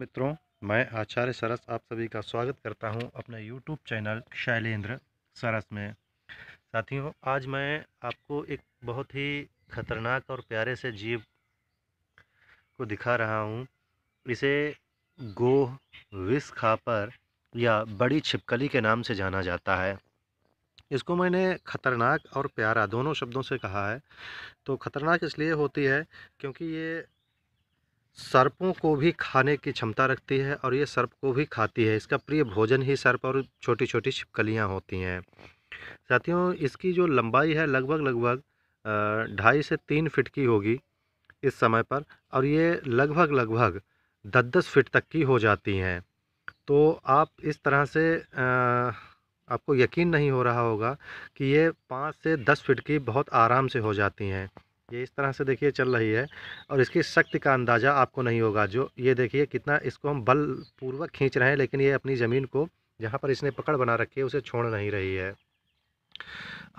मित्रों मैं आचार्य सरस आप सभी का स्वागत करता हूं अपने यूट्यूब चैनल शैलेंद्र सरस में साथियों आज मैं आपको एक बहुत ही ख़तरनाक और प्यारे से जीव को दिखा रहा हूं इसे गोह विष खापर या बड़ी छिपकली के नाम से जाना जाता है इसको मैंने ख़तरनाक और प्यारा दोनों शब्दों से कहा है तो ख़तरनाक इसलिए होती है क्योंकि ये सर्पों को भी खाने की क्षमता रखती है और ये सर्प को भी खाती है इसका प्रिय भोजन ही सर्प और छोटी छोटी छिपकलियाँ होती हैं साथियों इसकी जो लंबाई है लगभग लगभग ढाई से तीन फिट की होगी इस समय पर और ये लगभग लगभग दस दस फिट तक की हो जाती हैं तो आप इस तरह से आ, आपको यकीन नहीं हो रहा होगा कि ये पाँच से दस फिट की बहुत आराम से हो जाती हैं ये इस तरह से देखिए चल रही है और इसकी शक्ति का अंदाज़ा आपको नहीं होगा जो ये देखिए कितना इसको हम बल पूर्वक खींच रहे हैं लेकिन ये अपनी ज़मीन को जहाँ पर इसने पकड़ बना रखी है उसे छोड़ नहीं रही है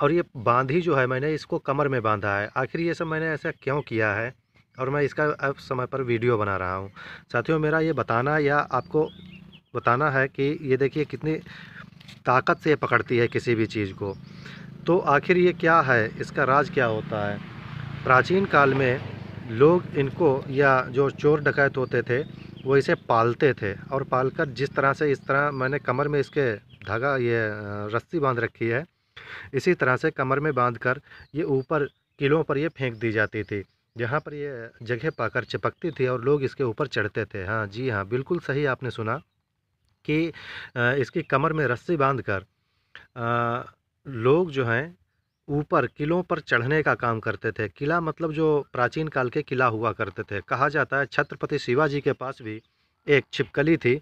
और ये बांधी जो है मैंने इसको कमर में बांधा है आखिर ये सब मैंने ऐसा क्यों किया है और मैं इसका अब समय पर वीडियो बना रहा हूँ साथियों मेरा ये बताना या आपको बताना है कि ये देखिए कितनी ताकत से पकड़ती है किसी भी चीज़ को तो आखिर ये क्या है इसका राज क्या होता है प्राचीन काल में लोग इनको या जो चोर डकैत होते थे वो इसे पालते थे और पालकर जिस तरह से इस तरह मैंने कमर में इसके धागा ये रस्सी बांध रखी है इसी तरह से कमर में बांध कर ये ऊपर किलों पर ये फेंक दी जाती थी जहाँ पर ये जगह पाकर चिपकती थी और लोग इसके ऊपर चढ़ते थे हाँ जी हाँ बिल्कुल सही आपने सुना कि इसकी कमर में रस्सी बांध कर लोग जो हैं ऊपर किलों पर चढ़ने का काम करते थे किला मतलब जो प्राचीन काल के किला हुआ करते थे कहा जाता है छत्रपति शिवाजी के पास भी एक छिपकली थी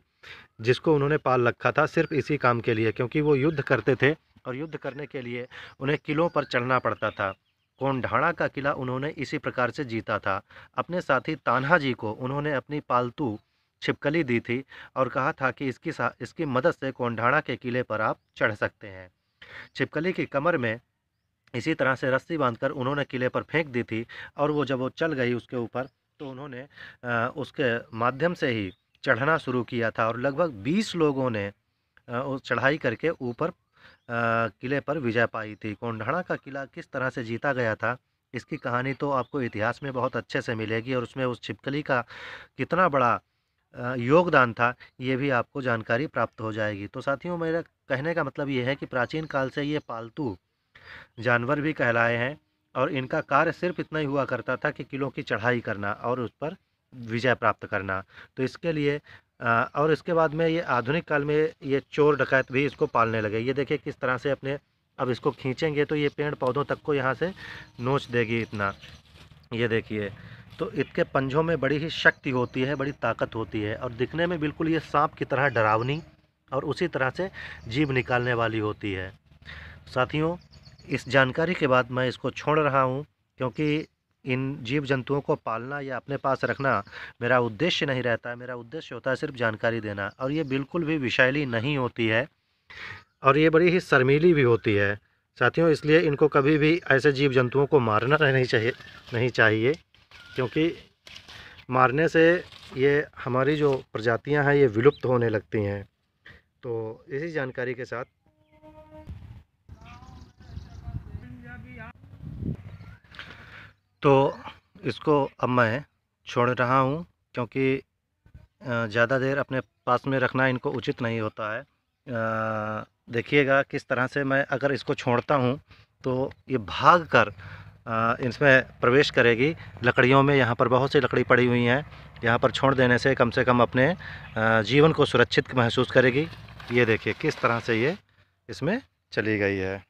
जिसको उन्होंने पाल रखा था सिर्फ इसी काम के लिए क्योंकि वो युद्ध करते थे और युद्ध करने के लिए उन्हें किलों पर चढ़ना पड़ता था कोंढाणा का किला उन्होंने इसी प्रकार से जीता था अपने साथी तान्हा जी को उन्होंने अपनी पालतू छिपकली दी थी और कहा था कि इसकी इसकी मदद से कोंढाणा के किले पर आप चढ़ सकते हैं छिपकली की कमर में इसी तरह से रस्सी बांधकर उन्होंने किले पर फेंक दी थी और वो जब वो चल गई उसके ऊपर तो उन्होंने उसके माध्यम से ही चढ़ना शुरू किया था और लगभग बीस लोगों ने उस चढ़ाई करके ऊपर किले पर विजय पाई थी कोंढाणा का किला किस तरह से जीता गया था इसकी कहानी तो आपको इतिहास में बहुत अच्छे से मिलेगी और उसमें उस छिपकली का कितना बड़ा योगदान था ये भी आपको जानकारी प्राप्त हो जाएगी तो साथियों मेरा कहने का मतलब ये है कि प्राचीन काल से ये पालतू जानवर भी कहलाए हैं और इनका कार्य सिर्फ इतना ही हुआ करता था कि किलों की चढ़ाई करना और उस पर विजय प्राप्त करना तो इसके लिए और इसके बाद में ये आधुनिक काल में ये चोर डकैत भी इसको पालने लगे ये देखिए किस तरह से अपने अब इसको खींचेंगे तो ये पेड़ पौधों तक को यहाँ से नोच देगी इतना ये देखिए तो इसके पंजों में बड़ी ही शक्ति होती है बड़ी ताकत होती है और दिखने में बिल्कुल ये सांप की तरह डरावनी और उसी तरह से जीभ निकालने वाली होती है साथियों इस जानकारी के बाद मैं इसको छोड़ रहा हूँ क्योंकि इन जीव जंतुओं को पालना या अपने पास रखना मेरा उद्देश्य नहीं रहता है मेरा उद्देश्य होता है सिर्फ जानकारी देना और ये बिल्कुल भी विषैली नहीं होती है और ये बड़ी ही शर्मीली भी होती है साथियों इसलिए इनको कभी भी ऐसे जीव जंतुओं को मारना नहीं चाहिए नहीं चाहिए क्योंकि मारने से ये हमारी जो प्रजातियाँ हैं ये विलुप्त होने लगती हैं तो इसी जानकारी के साथ तो इसको अब मैं छोड़ रहा हूँ क्योंकि ज़्यादा देर अपने पास में रखना इनको उचित नहीं होता है देखिएगा किस तरह से मैं अगर इसको छोड़ता हूँ तो ये भाग कर इसमें प्रवेश करेगी लकड़ियों में यहाँ पर बहुत सी लकड़ी पड़ी हुई हैं यहाँ पर छोड़ देने से कम से कम अपने जीवन को सुरक्षित महसूस करेगी ये देखिए किस तरह से ये इसमें चली गई है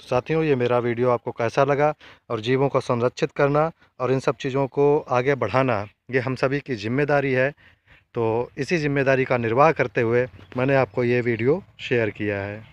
तो साथियों ये मेरा वीडियो आपको कैसा लगा और जीवों को संरक्षित करना और इन सब चीज़ों को आगे बढ़ाना ये हम सभी की जिम्मेदारी है तो इसी जिम्मेदारी का निर्वाह करते हुए मैंने आपको ये वीडियो शेयर किया है